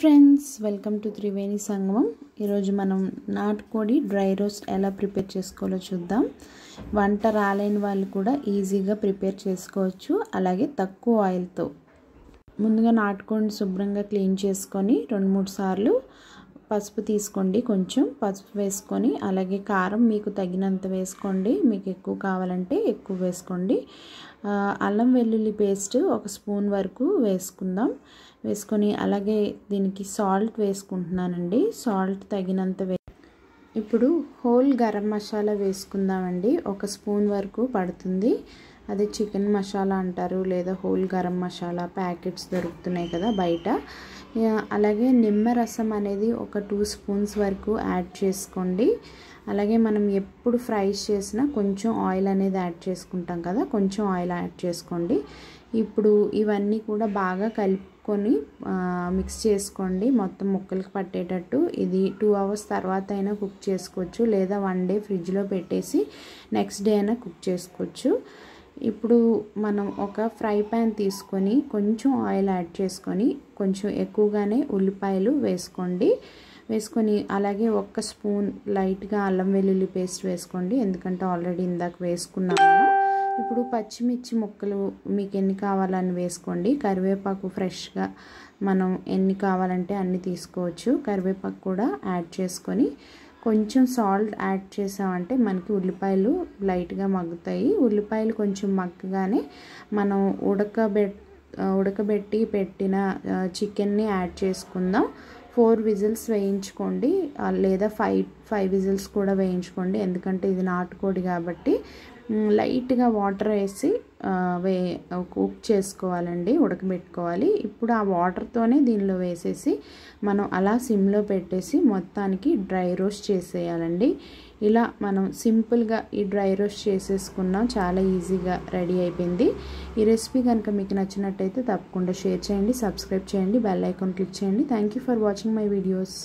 friends welcome to Triveni సంగమం ఈరోజు మనం నాటుకోడి డ్రై రోస్ట్ ఎలా ప్రిపేర్ చేసుకోవాలో చూద్దాం వంట రాలేని వాళ్ళు కూడా ఈజీగా ప్రిపేర్ చేసుకోవచ్చు అలాగే తక్కువ ఆయిల్తో ముందుగా నాటుకోడిని శుభ్రంగా క్లీన్ చేసుకొని రెండు మూడు సార్లు పసుపు తీసుకోండి కొంచెం పసుపు వేసుకొని అలాగే కారం మీకు తగినంత వేసుకోండి మీకు ఎక్కువ కావాలంటే ఎక్కువ వేసుకోండి అల్లం వెల్లుల్లి పేస్ట్ ఒక స్పూన్ వరకు వేసుకుందాం వేసుకొని అలాగే దీనికి సాల్ట్ వేసుకుంటున్నానండి సాల్ట్ తగినంత వే ఇప్పుడు హోల్ గరం మసాలా వేసుకుందామండి ఒక స్పూన్ వరకు పడుతుంది అదే చికెన్ మసాలా అంటారు లేదా హోల్ గరం మసాలా ప్యాకెట్స్ దొరుకుతున్నాయి కదా బయట అలాగే నిమ్మ రసం అనేది ఒక టూ స్పూన్స్ వరకు యాడ్ చేసుకోండి అలాగే మనం ఎప్పుడు ఫ్రైస్ చేసినా కొంచెం ఆయిల్ అనేది యాడ్ చేసుకుంటాం కదా కొంచెం ఆయిల్ యాడ్ చేసుకోండి ఇప్పుడు ఇవన్నీ కూడా బాగా కలుపుకొని మిక్స్ చేసుకోండి మొత్తం ముక్కలకి పట్టేటట్టు ఇది టూ అవర్స్ తర్వాత అయినా కుక్ చేసుకోవచ్చు లేదా వన్ డే ఫ్రిడ్జ్లో పెట్టేసి నెక్స్ట్ డే అయినా కుక్ చేసుకోవచ్చు ఇప్పుడు మనం ఒక ఫ్రై ప్యాన్ తీసుకొని కొంచెం ఆయిల్ యాడ్ చేసుకొని కొంచెం ఎక్కువగానే ఉల్లిపాయలు వేసుకోండి వేసుకొని అలాగే ఒక్క స్పూన్ లైట్గా అల్లం వెల్లుల్లి పేస్ట్ వేసుకోండి ఎందుకంటే ఆల్రెడీ ఇందాక వేసుకున్నాము ఇప్పుడు పచ్చిమిర్చి ముక్కలు మీకు ఎన్ని కావాలని వేసుకోండి కరివేపాకు ఫ్రెష్గా మనం ఎన్ని కావాలంటే అన్ని తీసుకోవచ్చు కరివేపాకు కూడా యాడ్ చేసుకొని కొంచెం సాల్ట్ యాడ్ చేసామంటే మనకి ఉల్లిపాయలు లైట్గా మగ్గుతాయి ఉల్లిపాయలు కొంచెం మగ్గగానే మనం ఉడకబెట్ ఉడకబెట్టి పెట్టిన చికెన్ని యాడ్ చేసుకుందాం ఫోర్ విజిల్స్ వేయించుకోండి లేదా ఫైవ్ ఫైవ్ విజిల్స్ కూడా వేయించుకోండి ఎందుకంటే ఇది నాటుకోడి కాబట్టి లైట్గా వాటర్ వేసి వే కుక్ చేసుకోవాలండి ఉడకబెట్టుకోవాలి ఇప్పుడు ఆ వాటర్తోనే దీనిలో వేసేసి మనం అలా సిమ్లో పెట్టేసి మొత్తానికి డ్రై రోస్ట్ చేసేయాలండి ఇలా మనం సింపుల్గా ఈ డ్రై రోస్ట్ చేసేసుకున్నాం చాలా ఈజీగా రెడీ అయిపోయింది ఈ రెసిపీ కనుక మీకు నచ్చినట్టయితే తప్పకుండా షేర్ చేయండి సబ్స్క్రైబ్ చేయండి బెల్ ఐకాన్ క్లిక్ చేయండి thank for watching my videos